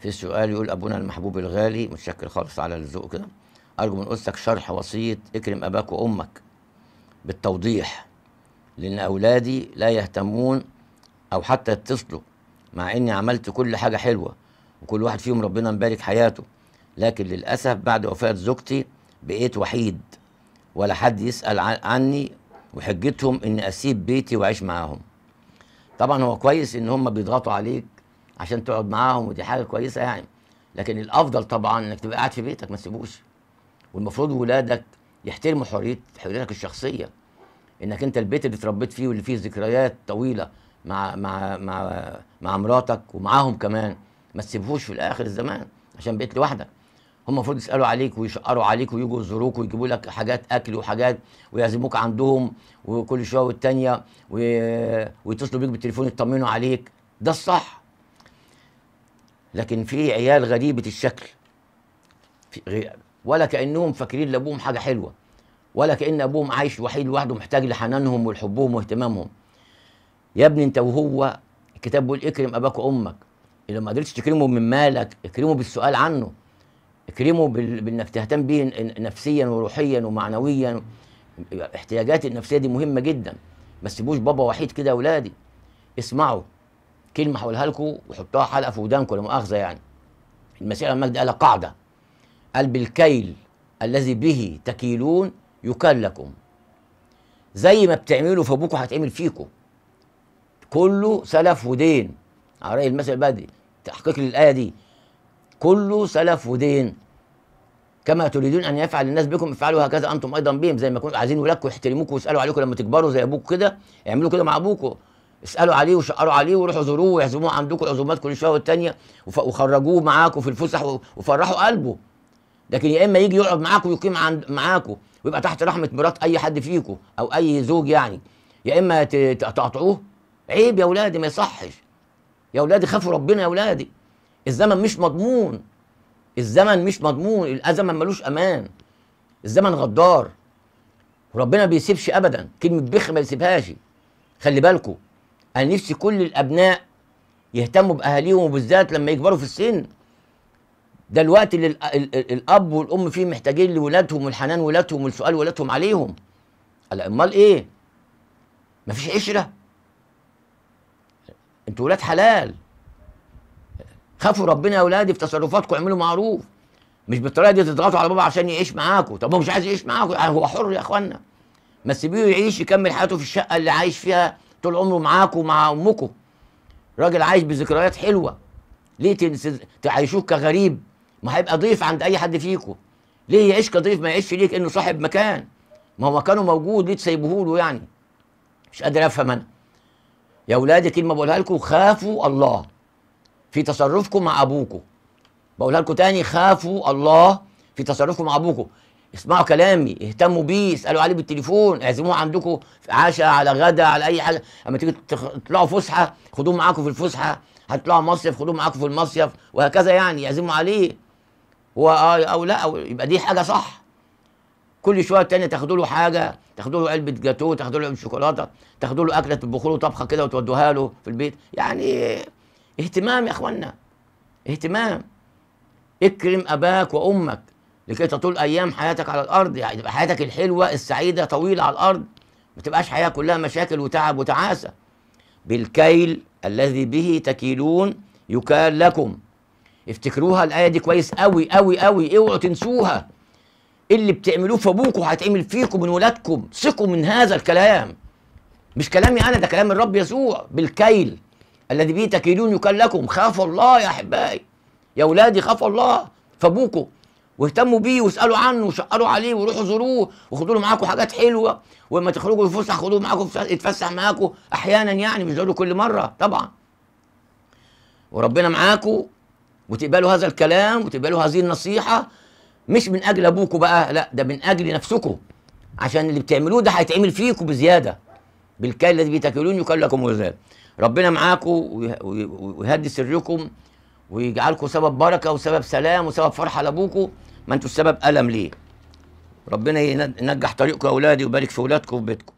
في سؤال يقول ابونا المحبوب الغالي متشكر خالص على الذوق كده ارجو من اسك شرح وسيط اكرم اباك وامك بالتوضيح لان اولادي لا يهتمون او حتى يتصلوا مع اني عملت كل حاجه حلوه وكل واحد فيهم ربنا مبارك حياته لكن للاسف بعد وفاه زوجتي بقيت وحيد ولا حد يسال عني وحجتهم اني اسيب بيتي واعيش معاهم طبعا هو كويس ان هم بيضغطوا عليك عشان تقعد معاهم ودي حاجه كويسه يعني لكن الافضل طبعا انك تبقى قاعد في بيتك ما تسيبوش والمفروض ولادك يحترموا حريه حريتك الشخصيه انك انت البيت اللي اتربيت فيه واللي فيه ذكريات طويله مع مع مع مع مراتك ومعاهم كمان ما تسيبهوش في الاخر الزمان عشان بقيت لوحدك هم المفروض يسالوا عليك ويشقروا عليك ويجوا يزوروك ويجيبوا لك حاجات اكل وحاجات ويعزموك عندهم وكل شويه والتانيه ويتصلوا بيك بالتليفون يطمنوا عليك ده الصح لكن في عيال غريبه الشكل ولا كانهم فاكرين لابوهم حاجه حلوه ولا كان ابوهم عايش وحيد لوحده محتاج لحنانهم ولحبهم واهتمامهم يا ابني انت وهو الكتاب بيقول اكرم اباك وامك لو ما قدرتش تكرمه من مالك اكرمه بالسؤال عنه اكرمه بانك تهتم به نفسيا وروحيا ومعنويا احتياجات النفسيه دي مهمه جدا ما تسيبوش بابا وحيد كده يا اولادي اسمعوا كلمه هقولها لكم وحطوها حلقه في ودانكم لا مؤاخذه يعني المسيح المجد قال قاعده قال بالكيل الذي به تكيلون يكال لكم زي ما بتعملوا في ابوكم هتعمل فيكم كله سلف ودين على راي المثل البدري تحقيق للايه دي كله سلف ودين كما تريدون ان يفعل الناس بكم افعلوا هكذا انتم ايضا بهم زي ما كنتم عايزين ولادكم يحترموكم ويسالوا عليكم لما تكبروا زي ابوكم كده اعملوا كده مع ابوكم اسالوا عليه وشقروا عليه وروحوا زوروه واعزموه عندكم العزومات كل شويه والتانيه وخرجوه معاكم في الفسح وفرحوا قلبه لكن يا اما يجي يقعد معاكم ويقيم عند معاكم ويبقى تحت رحمه مرات اي حد فيكم او اي زوج يعني يا اما تقطعوه عيب يا اولادي ما يصحش يا اولادي خافوا ربنا يا اولادي الزمن مش مضمون الزمن مش مضمون الزمن ملوش امان الزمن غدار وربنا بيسيبش ابدا كلمه بخ ما يسيبهاش خلي بالكم انا نفسي كل الابناء يهتموا باهاليهم وبالذات لما يكبروا في السن ده الوقت اللي الاب والام فيه محتاجين لولادهم والحنان ولادهم والسؤال ولادهم عليهم على امال ايه مفيش عشره انتوا ولاد حلال خافوا ربنا يا اولادي في تصرفاتكم اعملوا معروف مش بالطريقه دي تضغطوا على بابا عشان يعيش معاكم طب هو مش عايز يعيش معاكم هو حر يا اخوانا ما تسيبيه يعيش يكمل حياته في الشقه اللي عايش فيها طول عمره معاكم ومع امكم راجل عايش بذكريات حلوه ليه تعيشوه كغريب ما هيبقى ضيف عند اي حد فيكم ليه يعيش كضيف ما يعيش ليك انه صاحب مكان ما هو مكانه موجود ليه له يعني مش قادر افهم انا يا اولادي كلمه بقولها لكم خافوا الله في تصرفكم مع ابوكم بقولها لكم تاني خافوا الله في تصرفكم مع ابوكم اسمعوا كلامي اهتموا بيه اسالوا عليه بالتليفون اعزموه عندكم في عشاء على غدا على اي حاجه اما تيجي تطلعوا فسحه خدوه معاكم في الفسحه هتطلعوا مصيف خدوه معاكم في المصيف وهكذا يعني اعزموا عليه هو آه، او لا أو يبقى دي حاجه صح كل شويه التانية تاخدوا له حاجه تاخدوا له علبه جاتوه تاخدوا له علبه شوكولاته تاخدوا له اكله تطبخوا له طبخه كده وتودوها له في البيت يعني اهتمام يا اخوانا اهتمام اكرم اباك وامك لكي تطول ايام حياتك على الارض يعني تبقى حياتك الحلوه السعيده طويله على الارض ما تبقاش حياه كلها مشاكل وتعب وتعاسه بالكيل الذي به تكيلون يكال لكم افتكروها الايه دي كويس قوي قوي قوي اوعوا تنسوها اللي بتعملوه في ابوكم هيتعمل فيكم من ولادكم ثقوا من هذا الكلام مش كلامي انا ده كلام الرب يسوع بالكيل الذي به تكيلون يكال لكم خافوا الله يا احبائي يا اولادي خافوا الله فابوكم واهتموا بيه واسالوا عنه وشقروا عليه وروحوا زوروه وخدوا له معاكم حاجات حلوه ولما تخرجوا الفسحه خدوه معاكم يتفسح معاكم احيانا يعني مش ضروري كل مره طبعا وربنا معاكم وتقبلوا هذا الكلام وتقبلوا هذه النصيحه مش من اجل ابوكم بقى لا ده من اجل نفسكم عشان اللي بتعملوه ده هيتعمل فيكم بزياده بالكيل الذي بتاكلون يكل لكم وزاد ربنا معاكم ويهدي سركم ويجعلكم سبب بركه وسبب سلام وسبب فرحه لابوكم ما انتوا السبب ألم ليه ربنا ينجح طريقكم يا أولادي ويبارك في أولادكم وبيتكم